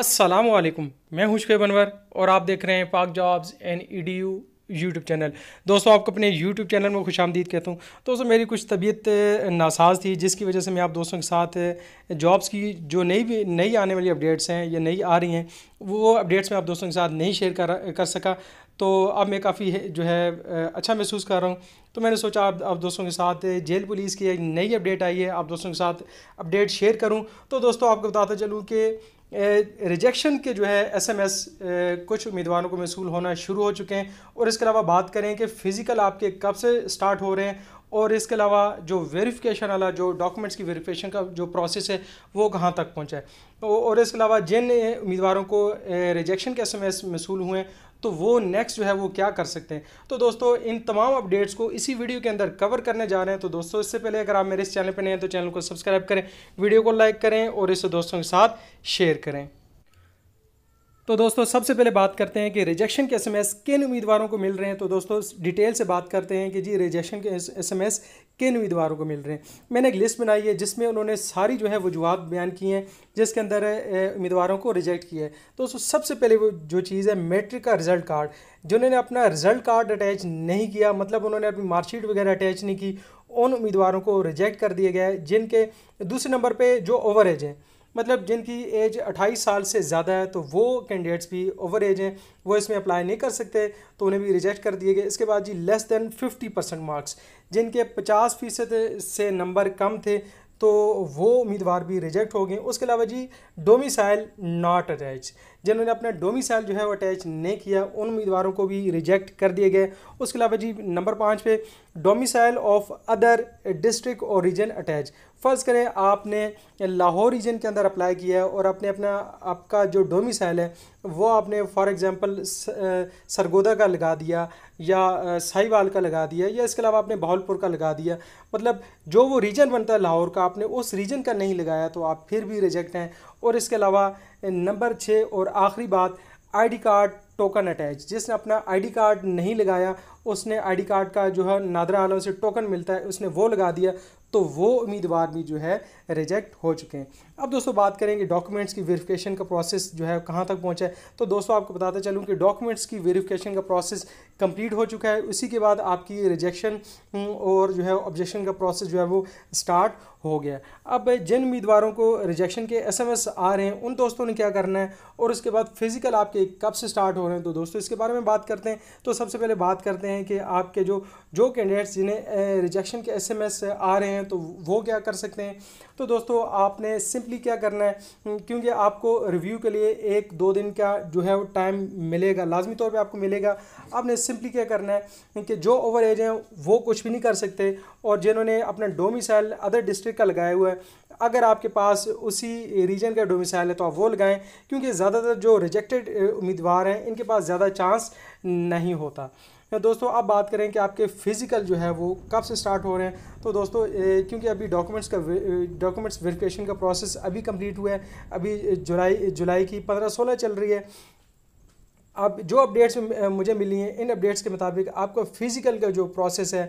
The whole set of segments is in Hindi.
असलम मैं हूं शुब अनवर और आप देख रहे हैं Pak jobs and E D U YouTube channel दोस्तों आपको अपने यूट्यूब चैनल में खुश आमदीद कहता हूँ दोस्तों मेरी कुछ तबीयत नासाज थी जिसकी वजह से मैं आप दोस्तों के साथ जॉब्स की जो नई भी नई आने वाली अपडेट्स हैं या नई आ रही हैं वो अपडेट्स मैं आप दोस्तों के साथ नहीं शेयर कर कर सका तो अब मैं काफ़ी जो है अच्छा महसूस कर रहा हूँ तो मैंने सोचा आप आप दोस्तों के साथ जेल पुलिस की एक नई अपडेट आई है आप दोस्तों के साथ अपडेट शेयर करूँ तो दोस्तों आपको बताता चलूँ कि रिजेक्शन के जो है एसएमएस कुछ उम्मीदवारों को मौसू होना शुरू हो चुके हैं और इसके अलावा बात करें कि फ़िज़िकल आपके कब से स्टार्ट हो रहे हैं और इसके अलावा जो वेरिफिकेशन वाला जो डॉक्यूमेंट्स की वेरिफिकेशन का जो प्रोसेस है वो कहाँ तक पहुँचा है तो, और इसके अलावा जिन उम्मीदवारों को रिजेक्शन के एस एम एस मसूल हुए हैं तो वो नेक्स्ट जो है वो क्या कर सकते हैं तो दोस्तों इन तमाम अपडेट्स को इसी वीडियो के अंदर कवर करने जा रहे हैं तो दोस्तों इससे पहले अगर आप मेरे इस चैनल पर नए हैं तो चैनल को सब्सक्राइब करें वीडियो को लाइक करें और इसे दोस्तों के साथ शेयर करें तो दोस्तों सबसे पहले बात करते हैं कि रिजेक्शन के एसएमएस किन उम्मीदवारों को मिल रहे हैं तो दोस्तों डिटेल से बात करते हैं कि जी रिजेक्शन के एसएमएस किन उम्मीदवारों को मिल रहे हैं मैंने एक लिस्ट बनाई है जिसमें उन्होंने सारी जो है वजूहत बयान की हैं जिसके अंदर उम्मीदवारों को रिजेक्ट किया है तो दोस्तों सबसे पहले वो जो चीज़ है मेट्रिक का रिजल्ट कार्ड जिन्होंने अपना रिजल्ट कार्ड अटैच नहीं किया मतलब उन्होंने अपनी मार्कशीट वगैरह अटैच नहीं की उन उम्मीदवारों को रिजेक्ट कर दिया गया है जिनके दूसरे नंबर पर जो ओवरेज हैं मतलब जिनकी एज 28 साल से ज़्यादा है तो वो कैंडिडेट्स भी ओवर एज हैं वो इसमें अप्लाई नहीं कर सकते तो उन्हें भी रिजेक्ट कर दिए गए इसके बाद जी लेस देन 50 परसेंट मार्क्स जिनके 50 फीसद से नंबर कम थे तो वो उम्मीदवार भी रिजेक्ट हो गए उसके अलावा जी डोमिसाइल नॉट अटैच जिन्होंने अपना डोमिसाइल जो है वो अटैच नहीं किया उन उम्मीदवारों को भी रिजेक्ट कर दिए गए उसके अलावा जी नंबर पाँच पे डोमिसाइल ऑफ अदर डिस्ट्रिक्ट और रीजन अटैच फ़र्ज़ करें आपने लाहौर रीजन के अंदर अप्लाई किया है और आपने अपना आपका जो डोमिसाइल है वो आपने फॉर एग्ज़ाम्पल सरगोदा का लगा दिया या साहिवाल का लगा दिया या इसके अलावा आपने बहावलपुर का लगा दिया मतलब जो वो रीजन बनता है लाहौर का आपने उस रीजन का नहीं लगाया तो आप फिर भी रिजेक्ट हैं और इसके अलावा नंबर छः और आखिरी बात आई कार्ड टोकन अटैच जिसने अपना आईडी कार्ड नहीं लगाया उसने आईडी कार्ड का जो है नादरा आलम से टोकन मिलता है उसने वो लगा दिया तो वो उम्मीदवार भी जो है रिजेक्ट हो चुके हैं अब दोस्तों बात करेंगे डॉक्यूमेंट्स की वेरिफिकेशन का प्रोसेस जो है कहाँ तक पहुँचा है तो दोस्तों आपको बताते चलूँ कि डॉक्यूमेंट्स की वेरिफिकेशन का प्रोसेस कंप्लीट हो चुका है उसी के बाद आपकी रिजेक्शन हम्म, और जो है ऑब्जेक्शन का प्रोसेस जो है वो स्टार्ट हो गया अब जिन उम्मीदवारों को रिजेक्शन के एस आ रहे हैं उन दोस्तों ने क्या करना है और उसके बाद फिज़िकल आपके कब से स्टार्ट हो रहे हैं तो दोस्तों इसके बारे में बात करते हैं तो सबसे पहले बात करते हैं कि आपके जो जो कैंडिडेट्स जिन्हें रिजेक्शन के एस आ रहे हैं तो वो क्या कर सकते हैं तो दोस्तों आपने सिंपली क्या करना है हम्म, क्योंकि आपको रिव्यू के लिए एक दो दिन का जो है वो टाइम मिलेगा लाजमी तौर पर आपको मिलेगा आपने सिंपली क्या करना है कि जो ओवर एज हैं वो कुछ भी नहीं कर सकते और जिन्होंने अपना डोमिसाइल अदर डिस्ट्रिक्ट का लगाया हुआ है अगर आपके पास उसी रीजन का डोमिसाइल है तो आप वो लगाएं क्योंकि ज़्यादातर जो रिजेक्टेड उम्मीदवार हैं इनके पास ज़्यादा चांस नहीं होता या दोस्तों आप बात करें कि आपके फ़िज़िकल जो है वो कब से स्टार्ट हो रहे हैं तो दोस्तों क्योंकि अभी डॉक्यूमेंट्स का डॉक्यूमेंट्स वेरिफिकेशन का प्रोसेस अभी कंप्लीट हुआ है अभी जुलाई जुलाई की पंद्रह सोलह चल रही है अब जो अपडेट्स मुझे मिली हैं इन अपडेट्स के मुताबिक आपका फ़िज़िकल का जो प्रोसेस है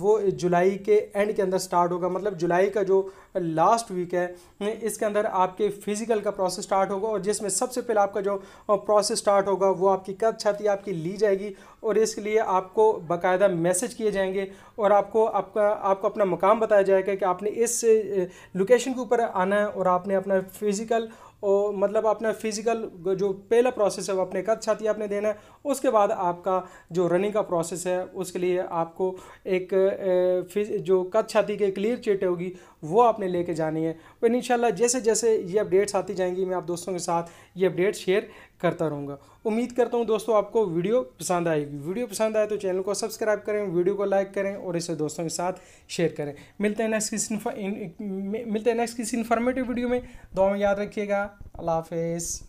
वो जुलाई के एंड के अंदर स्टार्ट होगा मतलब जुलाई का जो लास्ट वीक है इसके अंदर आपके फ़िज़िकल का प्रोसेस स्टार्ट होगा और जिसमें सबसे पहले आपका जो प्रोसेस स्टार्ट होगा वो आपकी कद छाती आपकी ली जाएगी और इसके लिए आपको बाकायदा मैसेज किए जाएंगे और आपको आपका आपको अपना मुकाम बताया जाएगा कि आपने इस लोकेशन के ऊपर आना है और आपने अपना फ़िज़िकल और मतलब अपना फिजिकल जो पहला प्रोसेस है वो अपने कद छाती आपने देना है उसके बाद आपका जो रनिंग का प्रोसेस है उसके लिए आपको एक जो कद छाती के क्लियर चिट होगी वो आपने लेके जानी है इन जैसे जैसे ये अपडेट्स आती जाएंगी मैं आप दोस्तों के साथ ये अपडेट शेयर करता रहूँगा उम्मीद करता हूँ दोस्तों आपको वीडियो पसंद आएगी वीडियो पसंद आए तो चैनल को सब्सक्राइब करें वीडियो को लाइक करें और इसे दोस्तों के साथ शेयर करें मिलते हैं नेक्स्ट किसी मिलते हैं नेक्स्ट किसी इन्फॉर्मेटिव वीडियो में दो में याद रखिएगा अल्लाह हाफिज़